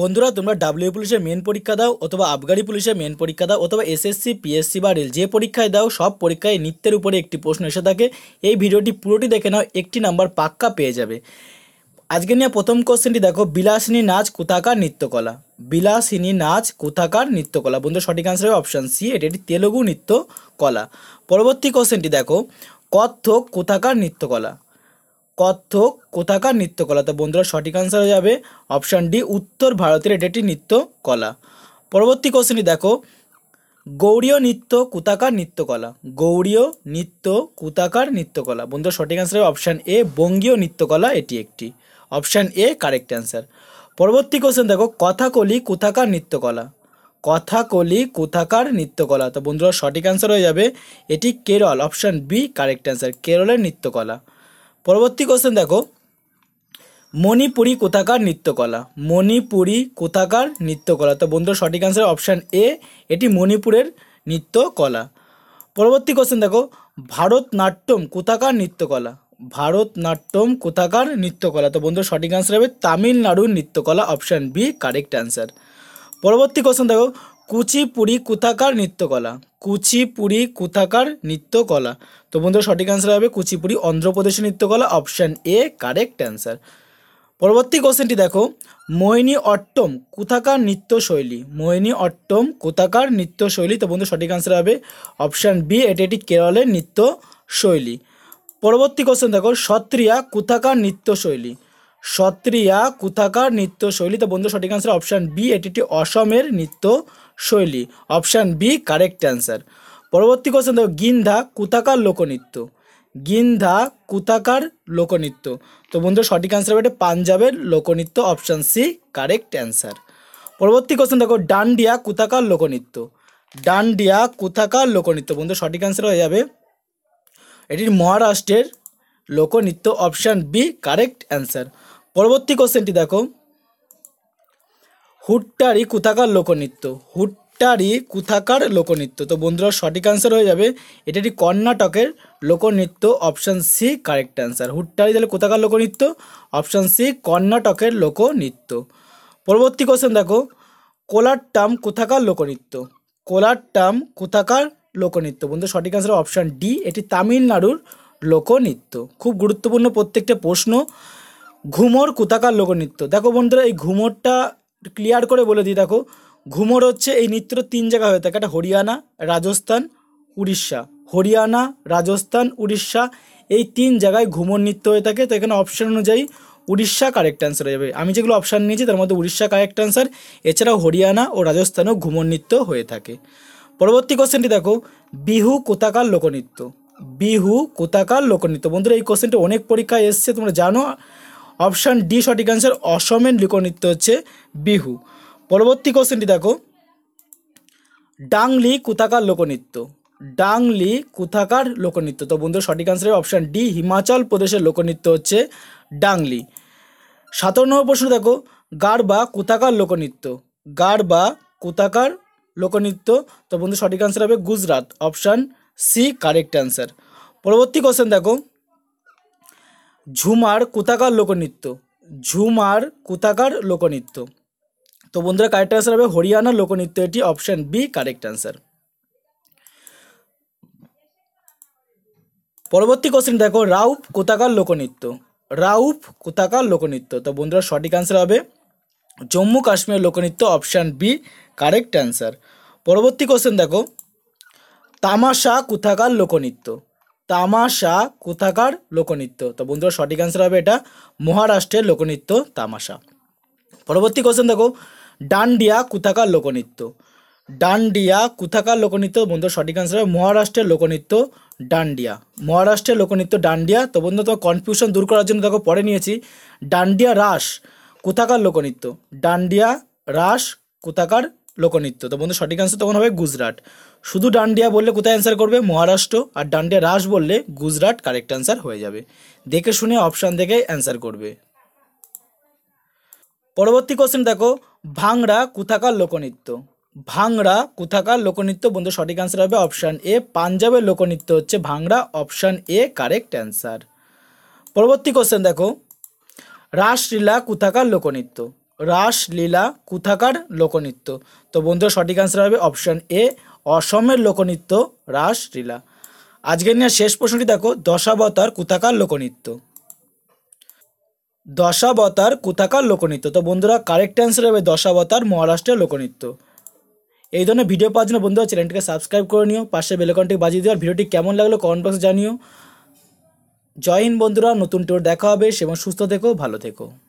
বন্ধুরা তোমরা ডাব্লিউ পুলিশের মেন পরীক্ষা দাও অথবা আবগারি পুলিশের মেন পরীক্ষা দাও অথবা এসএসসি পিএসসি বা রেল যে পরীক্ষায় দাও সব পরীক্ষায় নৃত্যের উপরে একটি প্রশ্ন এসে থাকে এই ভিডিওটি পুরোটি দেখে নাও একটি নাম্বার পাক্কা পেয়ে যাবে আজকে নিয়ে প্রথম কোশ্চেনটি দেখো বিলাসিনী নাচ কোথাকার নৃত্যকলা বিলাসিনী নাচ কোথাকার নৃত্যকলা বন্ধু সঠিক আনসার হবে অপশান সি এটি একটি তেলুগু নৃত্যকলা পরবর্তী কোশ্চেনটি দেখো কত্থক কোথাকার নৃত্যকলা কত্থক কোথাকার নৃত্যকলা তো বন্ধুরা সঠিক আনসার হয়ে যাবে অপশান ডি উত্তর ভারতের এটি একটি নৃত্যকলা পরবর্তী কোশ্চেনটি দেখো গৌরীয় নৃত্য কোথাকার নৃত্যকলা গৌরীয় নৃত্য কোথাকার নৃত্যকলা বন্ধুরা সঠিক আনসার হবে অপশান এ বঙ্গীয় নৃত্যকলা এটি একটি অপশান এ কারেক্ট অ্যান্সার পরবর্তী কোশ্চেন দেখো কথাকলি কোথাকার নৃত্যকলা কথাকলি কোথাকার নৃত্যকলা তো বন্ধুরা সঠিক অ্যান্সার হয়ে যাবে এটি Kerala option B correct answer কেরলের নৃত্যকলা পরবর্তী কোশ্চেন দেখো মণিপুরি কোথাকার নৃত্যকলা মণিপুরি কোথাকার নৃত্যকলা তো বন্ধুর সঠিক অ্যান্সার অপশান এ এটি মণিপুরের নৃত্যকলা পরবর্তী কোশ্চেন দেখো ভারতনাট্যম কোথাকার নৃত্যকলা ভারতনাট্যম কোথাকার নৃত্যকলা তো বন্ধুর সঠিক অ্যান্সার হবে তামিলনাড়ুর নৃত্যকলা অপশান বি কারেক্ট অ্যান্সার পরবর্তী কোশ্চেন দেখো কুচিপুড়ি কুথাকার নৃত্যকলা কুচিপুড়ি কুথাকার নৃত্যকলা তো বন্ধু সঠিক অ্যান্সার হবে কুচিপুড়ি অন্ধ্রপ্রদেশের নৃত্যকলা অপশান এ কারেক্ট অ্যান্সার পরবর্তী কোশ্চেনটি দেখো মোহিনী অট্টম কুথাকার নৃত্যশৈলী মোহিনী অট্টম কোথাকার নৃত্যশৈলী তো বন্ধু সঠিক অ্যান্সার হবে অপশান বি এটি একটি কেরলের নৃত্যশৈলী পরবর্তী কোশ্চেন দেখো সত্রিয়া কুথাকার নৃত্যশৈলী সত্রিয়া কুথাকার নৃত্যশৈলী তো বন্ধু সঠিক অ্যান্সার অপশান বি এটি একটি অসমের নৃত্যশৈলী অপশান বি কারেক্ট অ্যান্সার পরবর্তী কোশ্চেন দেখো গিন্ধা কুথাকার লোকনৃত্য গিন্ধা কুথাকার লোকনৃত্য তো বন্ধু সঠিক অ্যান্সার হবে পাঞ্জাবের লোকনৃত্য অপশান সি কারেক্ট অ্যান্সার পরবর্তী কোশ্চেন দেখো ডান্ডিয়া কুথাকার লোকনৃত্য ডান্ডিয়া কুথাকার লোকনৃত্য বন্ধু সঠিক অ্যান্সার হয়ে যাবে এটি মহারাষ্ট্রের লোকনৃত্য অপশান বি কারেক্ট অ্যান্সার পরবর্তী কোশ্চেনটি দেখো হুট্টারি কুথাকার লোকনৃত্য হুট্টারি কুথাকার লোকনৃত্য তো বন্ধুরা সঠিক আনসার হয়ে যাবে এটা একটি কর্ণাটকের লোকনৃত্য option C correct answer Huttari তাহলে কোথাকার লোকনৃত্য অপশান সি কর্ণাটকের লোকনৃত্য পরবর্তী কোশ্চেন দেখো কোলাট্টাম কোথাকার লোকনৃত্য কোলাট্টাম কোথাকার লোকনৃত্য বন্ধু সঠিক আনসার অপশান ডি এটি তামিলনাড়ুর লোকনৃত্য খুব গুরুত্বপূর্ণ প্রত্যেকটা প্রশ্ন ঘুমোর কুতাকার লোকনৃত্য দেখো বন্ধুরা এই ঘুমোরটা ক্লিয়ার করে বলে দিই দেখো ঘুমোর হচ্ছে এই নৃত্য তিন জায়গায় হয়ে থাকে একটা হরিয়ানা রাজস্থান উড়িষ্যা হরিয়ানা রাজস্থান উড়িষ্যা এই তিন জায়গায় ঘুমোর নৃত্য হয়ে থাকে তো এখানে অপশান অনুযায়ী উড়িষ্যা কারেক্ট অ্যান্সার হয়ে যাবে আমি যেগুলো অপশান নিয়েছি তার মধ্যে উড়িষ্যা কারেক্ট অ্যান্সার এছাড়াও হরিয়ানা ও রাজস্থানেও ঘুমোর নৃত্য হয়ে থাকে পরবর্তী কোশ্চেনটি দেখো বিহু কোতাকার লোকনৃত্য বিহু কোতাকার লোকনৃত্য বন্ধুরা এই কোশ্চেনটা অনেক পরীক্ষায় এসছে তোমরা জানো অপশান ডি সঠিক অ্যান্সার অসমের লোকনৃত্য হচ্ছে বিহু পরবর্তী কোশ্চেনটি দেখো ডাংলি কুথাকার লোকনৃত্য ডাংলি কুথাকার লোকনৃত্য তো বন্ধু সঠিক অ্যান্সার অপশান ডি হিমাচল প্রদেশের লোকনৃত্য হচ্ছে ডাংলি সাতান্ন প্রশ্ন দেখো গারবা কুথাকার লোকনৃত্য গারবা কুথাকার লোকনৃত্য তো বন্ধু সঠিক অ্যান্সার হবে Gujarat option C correct answer পরবর্তী কোশ্চেন দেখো ঝুমার কুতাকার লোকনৃত্য ঝুমার কুতাকার লোকনৃত্য তো বন্ধুরা কারেক্ট অ্যান্সার হবে হরিয়ানা লোকনৃত্য এটি অপশান বি কারেক্ট অ্যান্সার পরবর্তী কোশ্চেন দেখো রাউপ কোথাকার লোকনৃত্য রাউপ কোথাকার লোকনৃত্য তো বন্ধুরা সঠিক অ্যান্সার হবে জম্মু কাশ্মীর লোকনৃত্য অপশান বি কারেক্ট অ্যান্সার পরবর্তী কোশ্চেন দেখো তামাশা কোথাকার লোকনৃত্য তামাশা কোথাকার লোকনৃত্য তো বন্ধুরা সঠিক অ্যান্সার হবে এটা মহারাষ্ট্রের লোকনৃত্য তামাশা পরবর্তী কোশ্চেন দেখো ডান্ডিয়া কোথাকার লোকনৃত্য ডান্ডিয়া কোথাকার লোকনৃত্য বন্ধুরা সঠিক অ্যান্সার হবে মহারাষ্ট্রের লোকনৃত্য ডান্ডিয়া মহারাষ্ট্রের লোকনৃত্য ডান্ডিয়া তো বন্ধু তো কনফিউশন দূর করার জন্য তাকে পরে নিয়েছি ডান্ডিয়া রাস কোথাকার লোকনৃত্য ডান্ডিয়া রাস কোথাকার লোকনৃত্য তো বন্ধু সঠিক অ্যান্সার তখন হবে গুজরাট শুধু ডান্ডিয়া বললে কোথায় অ্যান্সার করবে মহারাষ্ট্র আর ডান্ডিয়া রাস বললে গুজরাট কারেক্ট অ্যান্সার হয়ে যাবে দেখে শুনে অপশান দেখে অ্যান্সার করবে পরবর্তী কোশ্চেন দেখো ভাংরা কোথাকার লোকনৃত্য ভাংরা কোথাকার লোকনৃত্য বন্ধু সঠিক অ্যান্সার হবে অপশান এ পাঞ্জাবের লোকনৃত্য হচ্ছে Bhangra option A correct answer পরবর্তী কোশ্চেন দেখো রাসলীলা কোথাকার লোকনৃত্য রাসলীলা কুথাকার লোকনৃত্য তো বন্ধুরা সঠিক আনসার হবে অপশান এ অসমের লোকনৃত্য রাসলীলা আজকের নিয়ে শেষ প্রশ্নটি দেখো দশাবতার কুথাকার লোকনৃত্য দশাবতার কুথাকার লোকনৃত্য তো বন্ধুরা কারেক্ট অ্যান্সার হবে দশাবতার মহারাষ্ট্রের লোকনৃত্য এই ধরনের ভিডিও পাওয়ার জন্য বন্ধুরা চ্যানেলটিকে সাবস্ক্রাইব করে নিও পাশে বেলকনটি বাজিয়ে দিও আর ভিডিওটি কেমন লাগলো কমেন্ট বক্সে জানিও জয় হিন্দ বন্ধুরা নতুন টোর দেখা হবে সেবন সুস্থ থেকো ভালো থেকো